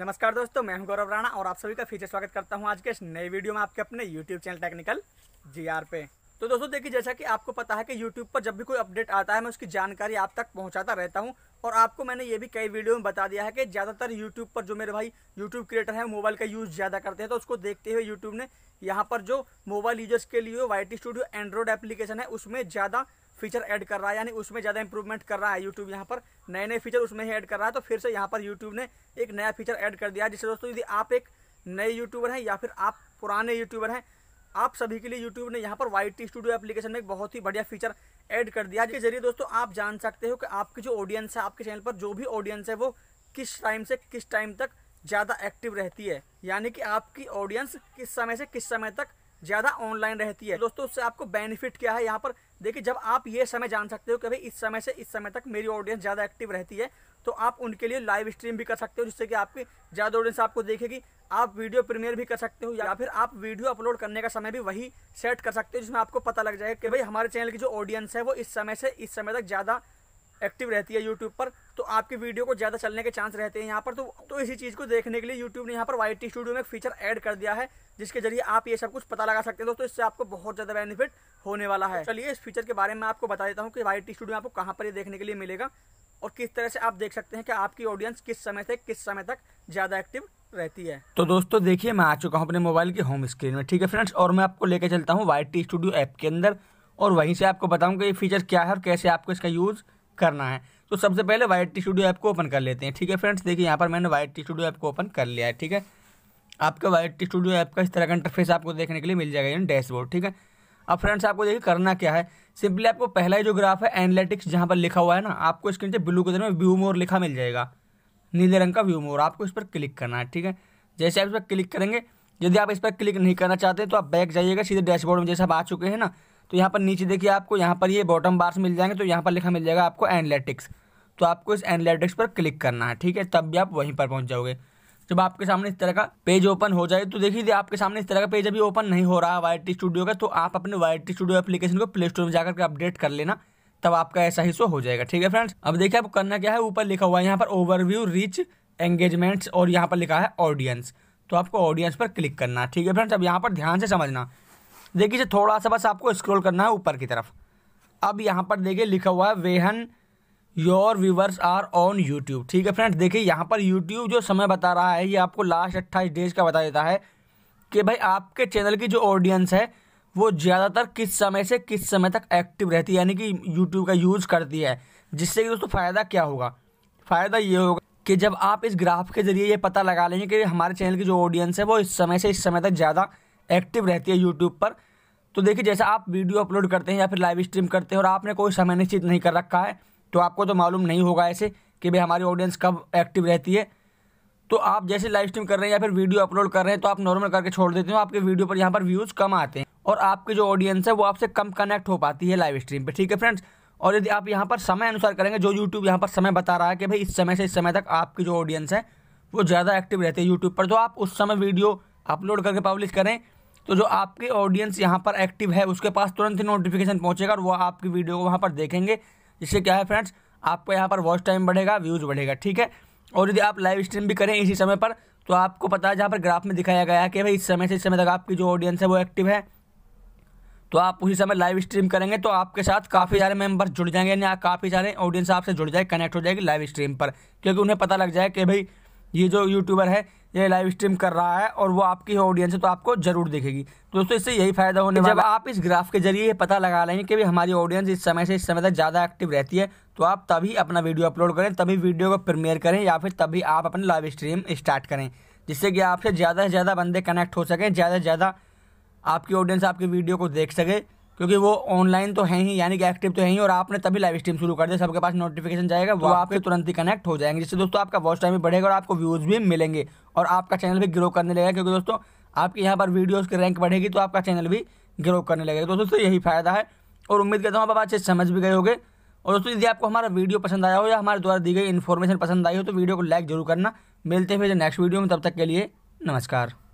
नमस्कार दोस्तों मैं हूं गौरव राणा और आप सभी का फिर स्वागत करता हूं आज के इस नए वीडियो में आपके अपने यूट्यूब चैनल टेक्निकल जी पे तो दोस्तों देखिए जैसा कि आपको पता है कि यूट्यूब पर जब भी कोई अपडेट आता है मैं उसकी जानकारी आप तक पहुंचाता रहता हूं और आपको मैंने ये भी कई वीडियो में बता दिया है कि ज़्यादातर यूट्यूब पर जो मेरे भाई यूट्यूब क्रिएटर हैं मोबाइल का यूज़ ज़्यादा करते हैं तो उसको देखते हुए यूट्यूब ने यहाँ पर जो मोबाइल यूजर्स के लिए वाई स्टूडियो एंड्रॉयड एप्लीकेशन है उसमें ज़्यादा फीचर ऐड कर रहा है यानी उसमें ज़्यादा इंप्रूवमेंट कर रहा है यूट्यूब यहाँ पर नए नए फीचर उसमें ही ऐड कर रहा है तो फिर से यहाँ पर यूट्यूब ने एक नया फीचर ऐड कर दिया जिससे दोस्तों यदि आप एक नए यूट्यूबर हैं या फिर आप पुराने यूट्यूबर हैं आप सभी के लिए यूट्यूब ने यहाँ पर वाई टी स्टूडियो एप्लीकेशन में एक बहुत ही बढ़िया फीचर ऐड कर दिया जिसके जरिए दोस्तों आप जान सकते हो कि आपकी जो ऑडियंस है आपके चैनल पर जो भी ऑडियंस है वो किस टाइम से किस टाइम तक ज़्यादा एक्टिव रहती है यानी कि आपकी ऑडियंस किस समय से किस समय तक ज़्यादा ऑनलाइन रहती है दोस्तों उससे आपको बेनिफिट क्या है यहाँ पर देखिए जब आप ये समय जान सकते हो कि भाई इस समय से इस समय तक मेरी ऑडियंस ज़्यादा एक्टिव रहती है तो आप उनके लिए लाइव स्ट्रीम भी कर सकते हो जिससे कि आपकी ज़्यादा ऑडियंस आपको देखेगी आप वीडियो प्रीमियर भी कर सकते हो या फिर आप वीडियो अपलोड करने का समय भी वही सेट कर सकते हो जिसमें आपको पता लग जाएगा कि भाई हमारे चैनल की जो ऑडियंस है वो इस समय से इस समय तक ज़्यादा एक्टिव रहती है यूट्यूब पर तो आपकी वीडियो को ज़्यादा चलने के चांस रहते हैं यहाँ पर तो तो इसी चीज़ को देखने के लिए यूट्यूब ने यहाँ पर वाई स्टूडियो में एक फीचर ऐड कर दिया है जिसके जरिए आप ये सब कुछ पता लगा सकते हो तो इससे आपको बहुत ज़्यादा बेनिफिट होने वाला है तो चलिए इस फीचर के बारे में आपको बता देता हूँ कि वाई टी स्टूडियो आपको कहाँ पर ये देखने के लिए मिलेगा और किस तरह से आप देख सकते हैं कि आपकी ऑडियंस किस समय से किस समय तक ज़्यादा एक्टिव रहती है तो दोस्तों देखिए मैं आ चुका हूँ अपने मोबाइल की होम स्क्रीन में ठीक है फ्रेंड्स और मैं आपको लेकर चलता हूँ वाई टी स्टूडियो ऐप के अंदर और वहीं से आपको बताऊँगा ये फीचर क्या है और कैसे आपको इसका यूज़ करना है तो सबसे पहले वाई टी स्टूडियो ऐप को ओपन कर लेते हैं ठीक है फ्रेंड्स देखिए यहाँ पर मैंने वाई टी स्टूडियो ऐप को ओपन कर लिया है ठीक है आपका वाई टी स्टूडियो ऐप का इस तरह का इंटरफेस आपको देखने के लिए मिल जाएगा डैशबोर्ड ठीक है अब फ्रेंड्स आपको देखिए करना क्या है सिंपली आपको पहला ही जो ग्राफ है एनालिटिक्स जहाँ पर लिखा हुआ है ना आपको इसके नीचे ब्लू कलर में व्यू मोर लिखा मिल जाएगा नीले रंग का व्यू मोर आपको इस पर क्लिक करना है ठीक है जैसे आप इस पर क्लिक करेंगे यदि आप इस पर क्लिक नहीं करना चाहते तो आप बैक जाइएगा सीधे डैशबोर्ड में जैसे आप आ चुके हैं ना तो यहाँ पर नीचे देखिए आपको यहाँ पर ये बॉटम बार्स मिल जाएंगे तो यहाँ पर लिखा मिल जाएगा आपको एनालिटिक्स तो आपको इस एनालिटिक्स पर क्लिक करना है ठीक है तब भी आप वहीं पर पहुँच जाओगे जब आपके सामने इस तरह का पेज ओपन हो जाए तो देखिए आपके सामने इस तरह का पेज अभी ओपन नहीं हो रहा है वाई टी स्टूडियो का तो आप अपने वाई टी स्टूडियो एप्लीकेशन को प्ले स्टोर में जाकर के अपडेट कर लेना तब आपका ऐसा ही शो हो जाएगा ठीक है फ्रेंड्स अब देखिए आपको करना क्या है ऊपर लिखा हुआ है यहाँ पर ओवरव्यू रीच एंगेजमेंट्स और यहाँ पर लिखा है ऑडियंस तो आपको ऑडियंस पर क्लिक करना है ठीक है फ्रेंड्स अब यहाँ पर ध्यान से समझना देखिए थोड़ा सा बस आपको स्क्रॉल करना है ऊपर की तरफ अब यहाँ पर देखिए लिखा हुआ है when your viewers are on YouTube ठीक है फ्रेंड्स देखिए यहाँ पर यूट्यूब जो समय बता रहा है ये आपको लास्ट अट्ठाईस डेज का बता देता है कि भाई आपके चैनल की जो ऑडियंस है वो ज़्यादातर किस समय से किस समय तक एक्टिव रहती है यानी कि यूट्यूब का यूज़ करती है जिससे कि दोस्तों फ़ायदा क्या होगा फ़ायदा ये होगा कि जब आप इस ग्राफ के ज़रिए ये पता लगा लेंगे कि हमारे चैनल की जो ऑडियंस है वो इस समय से इस समय तक ज़्यादा एक्टिव रहती है यूट्यूब पर तो देखिए जैसे आप वीडियो अपलोड करते हैं या फिर लाइव स्ट्रीम करते हैं और आपने कोई समय निश्चित नहीं कर रखा है तो आपको तो मालूम नहीं होगा ऐसे कि भाई हमारी ऑडियंस कब एक्टिव रहती है तो आप जैसे लाइव स्ट्रीम कर रहे हैं या फिर वीडियो अपलोड कर रहे हैं तो आप नॉर्मल करके छोड़ देते हो आपके वीडियो पर यहाँ पर व्यूज़ कम आते हैं और आपकी जो ऑडियंस है वो आपसे कम कनेक्ट हो पाती है लाइव स्ट्रीम पर ठीक है फ्रेंड्स और यदि आप यहाँ पर समय अनुसार करेंगे जो यूट्यूब यहाँ पर समय बता रहा है कि भाई इस समय से इस समय तक आपकी जो ऑडियंस है वो ज़्यादा एक्टिव रहती है यूट्यूब पर तो आप उस समय वीडियो अपलोड करके पब्लिश करें तो जो आपके ऑडियंस यहाँ पर एक्टिव है उसके पास तुरंत ही नोटिफिकेशन पहुँचेगा और वो आपकी वीडियो को वहाँ पर देखेंगे इससे क्या है फ्रेंड्स आपका यहाँ पर वॉच टाइम बढ़ेगा व्यूज़ बढ़ेगा ठीक है और यदि आप लाइव स्ट्रीम भी करें इसी समय पर तो आपको पता है जहाँ पर ग्राफ में दिखाया गया है कि भाई इस समय से इस समय तक आपकी जो ऑडियंस है वो एक्टिव है तो आप उसी समय लाइव स्ट्रीम करेंगे तो आपके साथ काफ़ी सारे मेम्बर्स जुड़ जाएंगे यानी काफ़ी सारे ऑडियंस आपसे जुड़ जाए कनेक्ट हो जाएगी लाइव स्ट्रीम पर क्योंकि उन्हें पता लग जाए कि भाई ये जो यूट्यूबर है ये लाइव स्ट्रीम कर रहा है और वो आपकी ऑडियंस है तो आपको जरूर देखेगी दोस्तों इससे यही फायदा होने वाला जब आप इस ग्राफ के जरिए ये पता लगा लेंगे कि भी हमारी ऑडियंस इस समय से इस समय तक ज़्यादा एक्टिव रहती है तो आप तभी अपना वीडियो अपलोड करें तभी वीडियो को प्रीमियर करें या फिर तभी आप अपनी लाइव स्ट्रीम स्टार्ट करें जिससे कि आपसे ज़्यादा से ज़्यादा बंदे कनेक्ट हो सकें ज़्यादा से ज़्यादा आपकी ऑडियंस आपकी वीडियो को देख सके क्योंकि वो ऑनलाइन तो है ही यानी कि एक्टिव तो है ही और आपने तभी लाइव स्ट्रीम शुरू कर दिया सबके पास नोटिफिकेशन जाएगा वो आपके तुरंत ही कनेक्ट हो जाएंगे जिससे दोस्तों आपका वॉच टाइम भी बढ़ेगा और आपको व्यूज़ भी मिलेंगे और आपका चैनल भी ग्रो करने लगेगा क्योंकि दोस्तों आपके यहाँ पर वीडियोज़ की रैंक बढ़ेगी तो आपका चैनल भी ग्रो करने लगेगा तो दोस्तों यही फ़ायदा है और उम्मीद करता हूँ आप अच्छे समझ भी गए होंगे और दोस्तों यदि आपको हमारा वीडियो पसंद आया हो या हमारे द्वारा दी गई इन्फॉर्मेशन पसंद आई हो तो वीडियो को लाइक जरूर करना मिलते हैं फिर नेक्स्ट वीडियो में तब तक के लिए नमस्कार